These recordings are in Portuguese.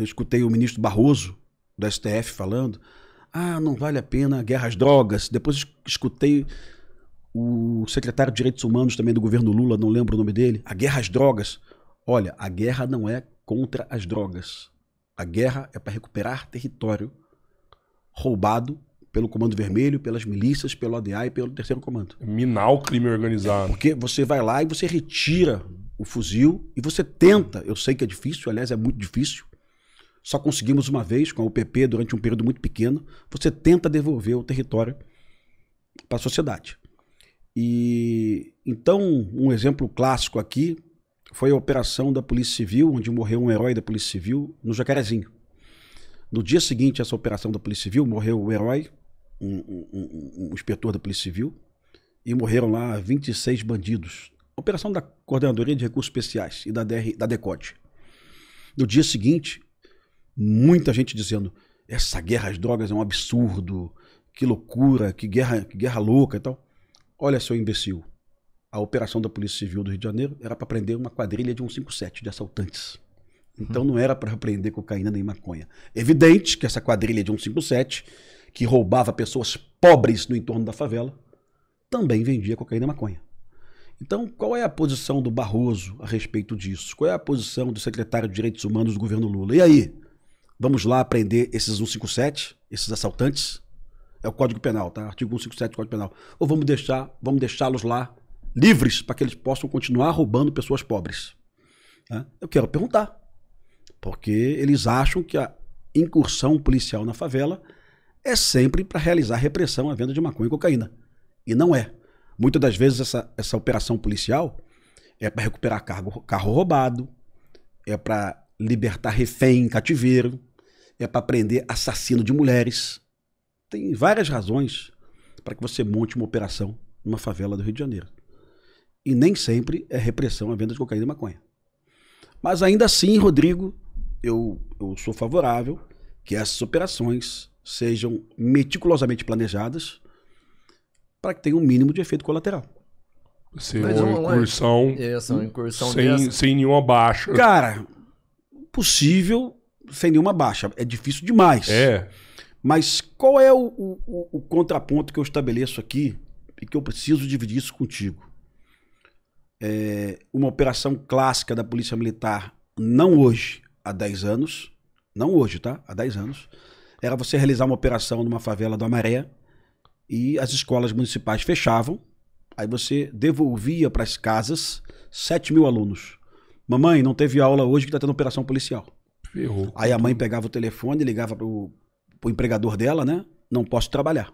eu escutei o ministro Barroso, do STF, falando: ah, não vale a pena guerra às drogas. Depois escutei o secretário de Direitos Humanos também do governo Lula, não lembro o nome dele, a guerra às drogas. Olha, a guerra não é contra as drogas. A guerra é para recuperar território roubado pelo Comando Vermelho, pelas milícias, pelo ADA e pelo Terceiro Comando. Minar o crime organizado. Porque você vai lá e você retira o fuzil e você tenta. Eu sei que é difícil, aliás, é muito difícil só conseguimos uma vez com a UPP durante um período muito pequeno, você tenta devolver o território para a sociedade. E então, um exemplo clássico aqui foi a operação da Polícia Civil, onde morreu um herói da Polícia Civil no Jacarezinho. No dia seguinte a essa operação da Polícia Civil, morreu o herói, um, um, um, um inspetor da Polícia Civil, e morreram lá 26 bandidos. Operação da Coordenadoria de Recursos Especiais e da, DR, da DECOD. No dia seguinte, muita gente dizendo: essa guerra às drogas é um absurdo, que loucura, que guerra, que guerra louca e tal. Olha, seu imbecil, a operação da Polícia Civil do Rio de Janeiro era para prender uma quadrilha de 157 de assaltantes. Uhum. Então não era para prender cocaína nem maconha. Evidente que essa quadrilha de 157, que roubava pessoas pobres no entorno da favela, também vendia cocaína e maconha. Então, qual é a posição do Barroso a respeito disso? Qual é a posição do secretário de Direitos Humanos do governo Lula? E aí? Vamos lá prender esses 157, esses assaltantes. É o Código Penal, tá? Artigo 157 do Código Penal. Ou vamos deixar, vamos deixá-los lá livres para que eles possam continuar roubando pessoas pobres. Né? Eu quero perguntar, porque eles acham que a incursão policial na favela é sempre para realizar repressão à venda de maconha e cocaína. E não é. Muitas das vezes essa, essa operação policial é para recuperar cargo, carro roubado, é para libertar refém em cativeiro, é para prender assassino de mulheres. Tem várias razões para que você monte uma operação numa favela do Rio de Janeiro. E nem sempre é repressão à venda de cocaína e maconha. Mas ainda assim, Rodrigo, eu, eu sou favorável que essas operações sejam meticulosamente planejadas para que tenha um mínimo de efeito colateral. Ser é uma incursão, é, incursão sem, sem nenhuma baixa. Cara, possível sem nenhuma baixa. É difícil demais. É. Mas qual é o, o, o contraponto que eu estabeleço aqui e que eu preciso dividir isso contigo? É uma operação clássica da Polícia Militar, não hoje, há 10 anos, não hoje, tá? Há 10 anos, era você realizar uma operação numa favela do Amaré e as escolas municipais fechavam, aí você devolvia para as casas 7 mil alunos. Mamãe, não teve aula hoje que tá tendo operação policial. Ferrou. Aí a mãe pegava o telefone, e ligava pro, pro empregador dela, né? Não posso trabalhar.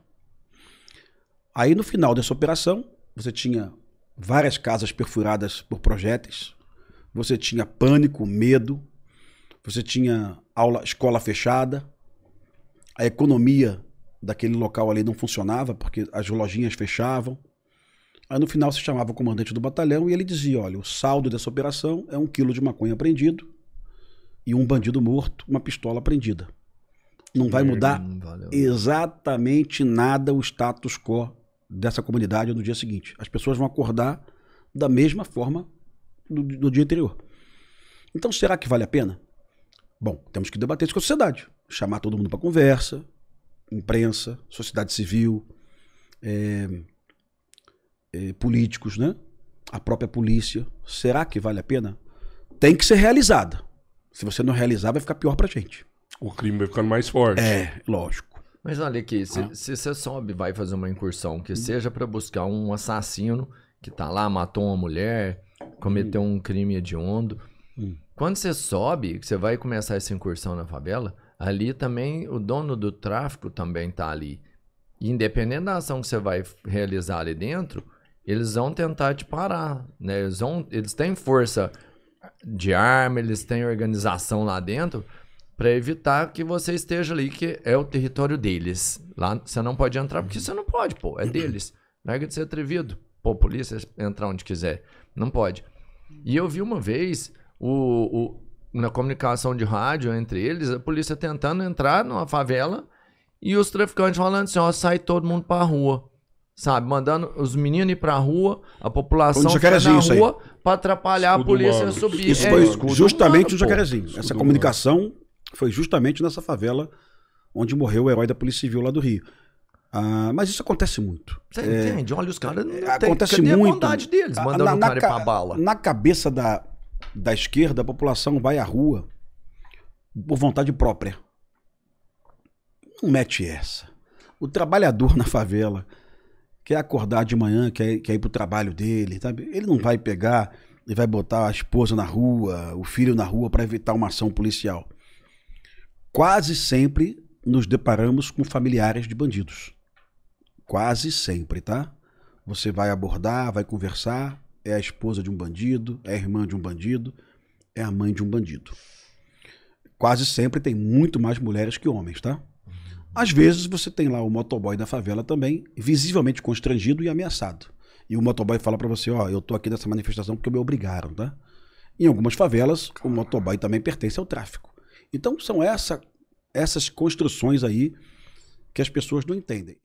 Aí no final dessa operação, você tinha várias casas perfuradas por projéteis, você tinha pânico, medo, você tinha aula, escola fechada, a economia daquele local ali não funcionava porque as lojinhas fechavam. Aí no final se chamava o comandante do batalhão e ele dizia: olha, o saldo dessa operação é um quilo de maconha apreendido e um bandido morto, uma pistola apreendida. Não vai mudar exatamente nada o status quo dessa comunidade no dia seguinte. As pessoas vão acordar da mesma forma do, do dia anterior. Então, será que vale a pena? Bom, temos que debater isso com a sociedade. Chamar todo mundo para conversa, imprensa, sociedade civil, é, eh, políticos, né? a própria polícia. Será que vale a pena? Tem que ser realizada. Se você não realizar, vai ficar pior pra gente. O crime vai ficando mais forte. É, lógico. Mas olha aqui, se, ah. se você sobe vai fazer uma incursão, que hum. seja para buscar um assassino que tá lá, matou uma mulher, cometeu hum. um crime hediondo. Hum. Quando você sobe, você vai começar essa incursão na favela, ali também o dono do tráfico também tá ali. E independente da ação que você vai realizar ali dentro, eles vão tentar te parar, né? Eles, vão, eles têm força de arma, eles têm organização lá dentro para evitar que você esteja ali, que é o território deles. Lá você não pode entrar porque você não pode, pô, é deles. Larga é de ser atrevido. Pô, polícia entrar onde quiser. Não pode. E eu vi uma vez o, o, na comunicação de rádio entre eles, a polícia tentando entrar numa favela e os traficantes falando assim: ó, sai todo mundo pra rua sabe? Mandando os meninos ir pra rua, a população ficar na isso rua para atrapalhar escudo a polícia humano. subir. Isso é, foi justamente humano, o Jacarezinho. Escudo Essa comunicação humano. foi justamente nessa favela onde morreu o herói da Polícia Civil lá do Rio. Ah, mas isso acontece muito. Você é, entende? Olha, os caras não é, tem, acontece muito. a bondade deles, ah, mandando na, o cara pra bala. Na cabeça da, da esquerda, a população vai à rua por vontade própria. Não mete essa. O trabalhador na favela, quer acordar de manhã, quer, quer ir o trabalho dele, sabe? Ele não vai pegar e vai botar a esposa na rua, o filho na rua para evitar uma ação policial. Quase sempre nos deparamos com familiares de bandidos. Quase sempre, tá? Você vai abordar, vai conversar, é a esposa de um bandido, é a irmã de um bandido, é a mãe de um bandido. Quase sempre tem muito mais mulheres que homens, tá? Às vezes você tem lá o motoboy da favela também, visivelmente constrangido e ameaçado. E o motoboy fala para você, ó, oh, eu tô aqui nessa manifestação porque me obrigaram, tá? Em algumas favelas, o motoboy também pertence ao tráfico. Então são essa, essas construções aí que as pessoas não entendem.